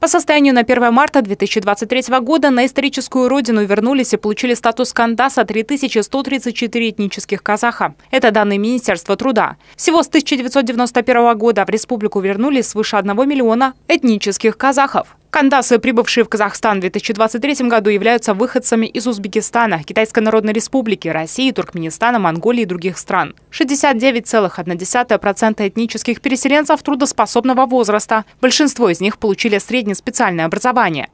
По состоянию на 1 марта 2023 года на историческую родину вернулись и получили статус Кандаса 3134 этнических казаха. Это данные Министерства труда. Всего с 1991 года в республику вернулись свыше 1 миллиона этнических казахов. Кандасы, прибывшие в Казахстан в 2023 году, являются выходцами из Узбекистана, Китайской Народной Республики, России, Туркменистана, Монголии и других стран. 69,1% этнических переселенцев трудоспособного возраста. Большинство из них получили среднеспециальное образование.